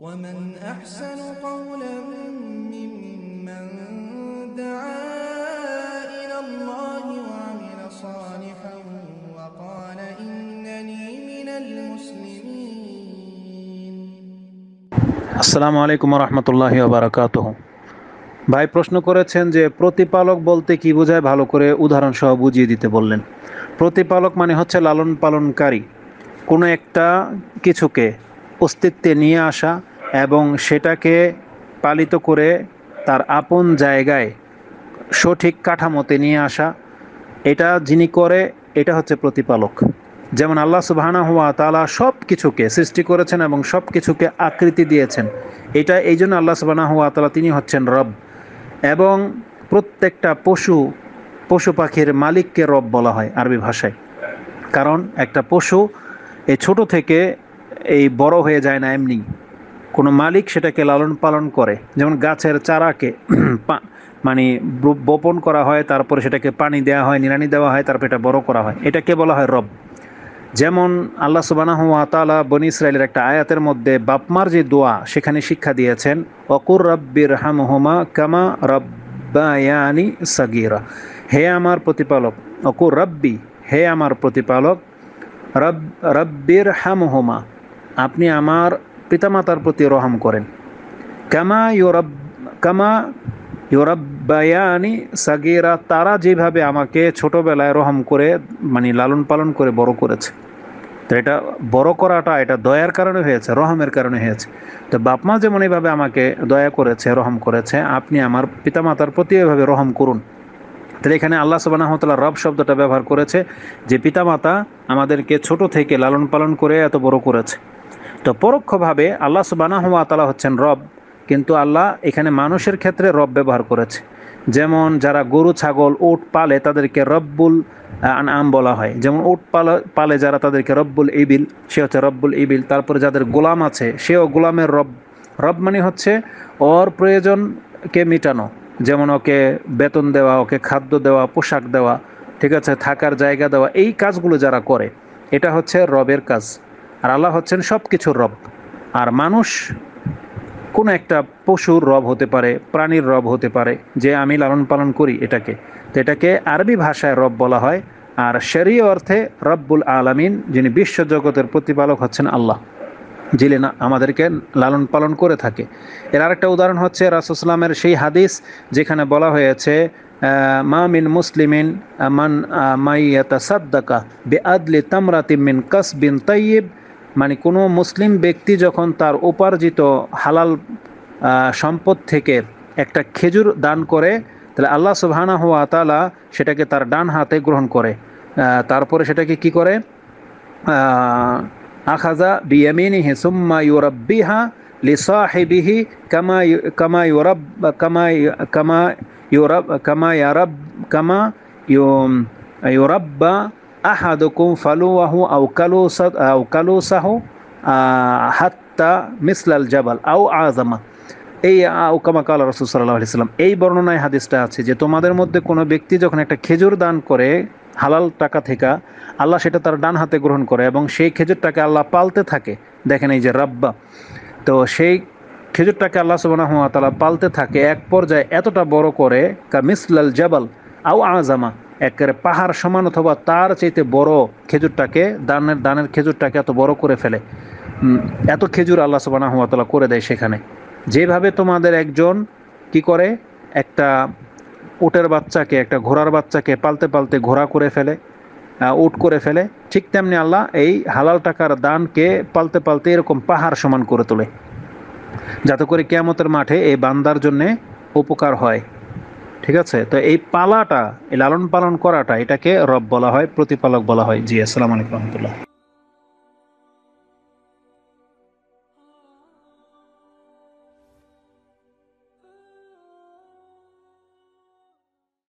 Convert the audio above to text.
ومن أحسن قولا ممن دعا إلى الله وعمل صالحا وقال إنني من المسلمين السلام عليكم ورحمة الله وبركاته ভাই প্রশ্ন করেছেন যে প্রতিপালক বলতে কি বোঝায় ভালো করে উদাহরণ সহ বুঝিয়ে দিতে বললেন প্রতিপালক মানে হচ্ছে লালন পালনকারী কোনো একটা কিছুকে অস্তিত্বে নিয়ে আসা এবং সেটাকে পালিত করে তার আপন জায়গায় সঠিক কাঠামোতে নিয়ে আসা এটা যিনি করে এটা হচ্ছে প্রতিপালক যেমন আল্লাহ সুবাহানা হুয়া তালা সব কিছুকে সৃষ্টি করেছেন এবং সব কিছুকে আকৃতি দিয়েছেন এটা এই জন্য আল্লাহ সুবাহানা হুয়া তালা তিনি হচ্ছেন রব এবং প্রত্যেকটা পশু পশু পাখির মালিককে রব বলা হয় আরবি ভাষায় কারণ একটা পশু এই ছোট থেকে এই বড় হয়ে যায় না এমনি কোনো মালিক সেটাকে লালন পালন করে যেমন গাছের চারাকে মানে বপন করা হয় তারপরে সেটাকে পানি দেওয়া হয় নিরানি দেওয়া হয় তারপর এটা বড় করা হয় এটাকে বলা হয় রব যেমন আল্লাহ সুবানাহ আতালা বনি ইসরায়েলের একটা আয়াতের মধ্যে বাপমার যে দোয়া সেখানে শিক্ষা দিয়েছেন অকুর রব্বির হোমা কামা রব্বায়ানি সাগিরা হে আমার প্রতিপালক অকুর রব্বি হে আমার প্রতিপালক রব রব্বির হোমা আপনি আমার পিতামাতার প্রতি রহম করেন কামা ইউরব কামা ইউরব্বায়ানি সাগিরা তারা যেভাবে আমাকে ছোটোবেলায় রহম করে মানে লালন পালন করে বড় করেছে তো এটা বড় করাটা এটা দয়ার কারণে হয়েছে রহমের কারণে হয়েছে তো বাপ মা যেমন এইভাবে আমাকে দয়া করেছে রহম করেছে আপনি আমার পিতামাতার প্রতি এভাবে রহম করুন তাহলে এখানে আল্লাহ সুবাহতলা রব শব্দটা ব্যবহার করেছে যে পিতামাতা আমাদেরকে ছোট থেকে লালন পালন করে এত বড় করেছে তো পরোক্ষভাবে আল্লাহ হুয়া তালা হচ্ছেন রব কিন্তু আল্লাহ এখানে মানুষের ক্ষেত্রে রব ব্যবহার করেছে যেমন যারা গরু ছাগল উট পালে তাদেরকে রব্বুল আম বলা হয় যেমন উট পালে পালে যারা তাদেরকে রব্বুল ইবিল সে হচ্ছে রব্বুল ইবিল তারপরে যাদের গোলাম আছে সেও গোলামের রব রব মানে হচ্ছে ওর প্রয়োজনকে মিটানো যেমন ওকে বেতন দেওয়া ওকে খাদ্য দেওয়া পোশাক দেওয়া ঠিক আছে থাকার জায়গা দেওয়া এই কাজগুলো যারা করে এটা হচ্ছে রবের কাজ আর আল্লাহ হচ্ছেন সব কিছুর রব আর মানুষ কোনো একটা পশুর রব হতে পারে প্রাণীর রব হতে পারে যে আমি লালন পালন করি এটাকে তো এটাকে আরবি ভাষায় রব বলা হয় আর সেরীয় অর্থে রব্বুল আলামিন যিনি বিশ্বজগতের প্রতিপালক হচ্ছেন আল্লাহ যিনি না আমাদেরকে লালন পালন করে থাকে এর আরেকটা উদাহরণ হচ্ছে রাসুসলামের সেই হাদিস যেখানে বলা হয়েছে মা মিন মুসলিমিন মান মাইয়া সাদ্দাকা বে আদলি তামরাতি মিন কাসবিন তাইব মানে কোনো মুসলিম ব্যক্তি যখন তার উপার্জিত হালাল সম্পদ থেকে একটা খেজুর দান করে তাহলে আল্লাহ সুবাহানা হুয়া তালা সেটাকে তার ডান হাতে গ্রহণ করে তারপরে সেটাকে কি করে আখাজা বিয়ামিনি হেসুম্মা ইউরাব্বিহা হেবিহি কামা কামা ইউরাব কামা কামা ইউরাব কামা ইয়ারাব কামা ইউরাব্বা আহাদুকুম ফালুয়াহু আউ কালু আউ কালু সাহু হাত্তা মিসলাল জাবাল আউ আজামা এই কাল রসুল সাল্লাহ সাল্লাম এই বর্ণনায় হাদিসটা আছে যে তোমাদের মধ্যে কোনো ব্যক্তি যখন একটা খেজুর দান করে হালাল টাকা থেকে আল্লাহ সেটা তার ডান হাতে গ্রহণ করে এবং সেই খেজুরটাকে আল্লাহ পালতে থাকে দেখেন এই যে রাব্বা তো সেই খেজুরটাকে আল্লাহ সুবাহ তালা পালতে থাকে এক পর্যায়ে এতটা বড় করে কা মিসলাল জাবাল আউ আজামা একেবারে পাহাড় সমান অথবা তার চাইতে বড় খেজুরটাকে দানের দানের খেজুরটাকে এত বড় করে ফেলে এত খেজুর আল্লাহ সুবাহ হাতালা করে দেয় সেখানে যেভাবে তোমাদের একজন কি করে একটা উটের বাচ্চাকে একটা ঘোড়ার বাচ্চাকে পালতে পালতে ঘোড়া করে ফেলে উট করে ফেলে ঠিক তেমনি আল্লাহ এই হালাল টাকার দানকে পালতে পালতে এরকম পাহাড় সমান করে তোলে যাতে করে কেয়ামতের মাঠে এই বান্দার জন্যে উপকার হয় ঠিক আছে তো এই পালাটা এই লালন পালন করাটা এটাকে রব বলা হয় প্রতিপালক বলা হয় জি আসসালামু আলাইকুম রহমতুল্লাহ